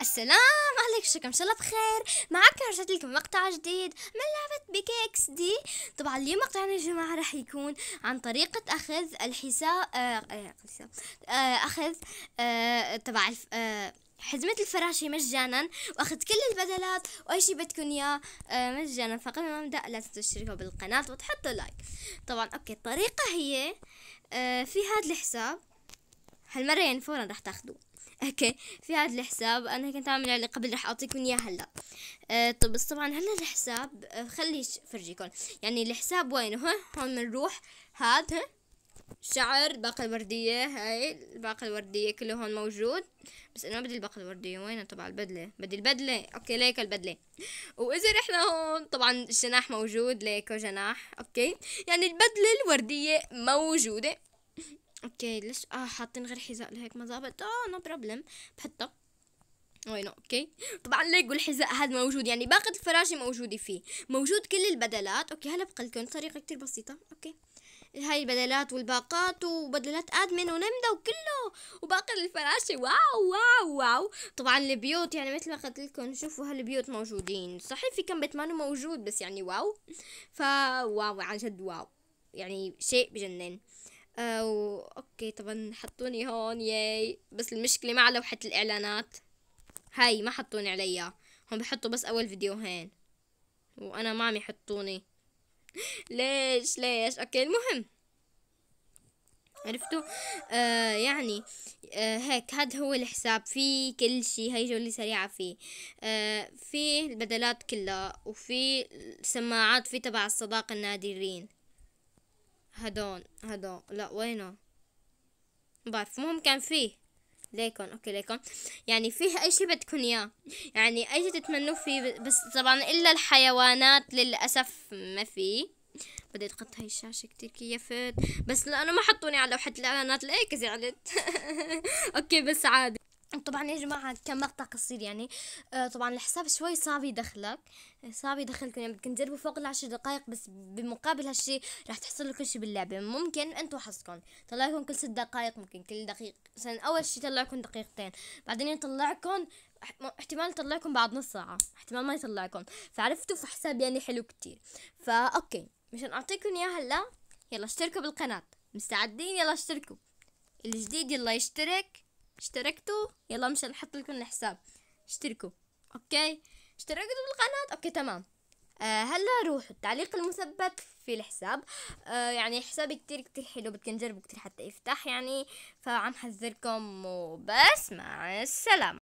السلام عليكم شكرا ان شاء الله بخير معكم رجعت لكم مقطع جديد من لعبة بيكيكس دي طبعا اليوم مقطعنا يا جماعة راح يكون عن طريقة اخذ الحساب آه آه اخذ آه،, آه تبع الف... آه حزمة الفراشة مجانا واخذ كل البدلات واي شي بدكم اياه آه، مجانا فقبل ما نبدا لا تنسوا تشتركوا بالقناة وتحطوا لايك طبعا اوكي الطريقة هي آه، في هذا الحساب هالمرة يعني فورا راح تاخذوه اوكي في هذا الحساب انا كنت عامله عليه قبل راح اعطيكم اياه هلا أه طب بس طبعا هلا الحساب آه، خلي فرجيكم يعني الحساب وينه ها هون بنروح هاد شعر باقة الوردية هاي الباقة الوردية كله هون موجود بس انا بدي الباقة الوردية وين طبعا البدلة بدي البدلة اوكي ليك البدلة واذا رحنا هون طبعا الجناح موجود ليكو جناح اوكي يعني البدلة الوردية موجودة اوكي ليش اه حاطين غير حذاء لهيك ما زبط اه نو بروبلم بحطه وين اوكي طبعا ليجو الحذاء هذا موجود يعني باقة الفراشة موجودة فيه موجود كل البدلات اوكي هلا بقلكم لكم طريقة كتير بسيطة اوكي هاي البدلات والباقات وبدلات ادمن ونمدا وكله وباقي الفراشة واو واو واو طبعا البيوت يعني مثل ما قلت لكم شوفوا هالبيوت موجودين صحيح في كم بيتمان موجود بس يعني واو فواو عن جد واو يعني شيء بجنن أو آه، أوكي طبعا حطوني هون ياي بس المشكلة مع لوحة الإعلانات هاي ما حطوني عليها هم بحطوا بس أول فيديوهين وأنا ما عم يحطوني ليش ليش أوكي المهم عرفتوا آه يعني آه هيك هذا هو الحساب في كل شيء هاي جولة سريعة فيه آه في البدلات كلها وفي السماعات في تبع الصداقة النادرين هدون هدون لا وينه بعرف المهم كان فيه ليكن اوكي ليكن يعني فيه اي شيء بدكم اياه يعني اي شيء تتمنوه فيه بس طبعا الا الحيوانات للاسف ما في بدي اتخطى هاي الشاشه كتير كيفت بس لانه ما حطوني على لوحه الاعلانات ليك زعلت اوكي بس عادي طبعا يا جماعة كان مقطع قصير يعني آه، طبعا الحساب شوي صعب يدخلك صعب يدخلكم يعني بدكم تجربوا فوق العشر دقائق بس بمقابل هالشي راح تحصل لكم شي باللعبة ممكن انتوا حظكم طلعكم كل ست دقائق ممكن كل دقيقة مثلا اول شي طلعكم دقيقتين بعدين يطلعكم احتمال يطلعكم بعد نص ساعة احتمال ما يطلعكم فعرفتوا في حساب يعني حلو كتير فا اوكي مشان اعطيكم اياه هلا يلا اشتركوا بالقناة مستعدين يلا اشتركوا الجديد يلا يشترك اشتركتوا يلا مش نحط لكم الحساب اشتركوا اوكي اشتركتوا بالقناة اوكي تمام آه هلا روح التعليق المثبت في الحساب آه يعني حسابي كتير كتير حلو بدكم تجربوا كتير حتى يفتح يعني فعم حذركم وبس مع السلامة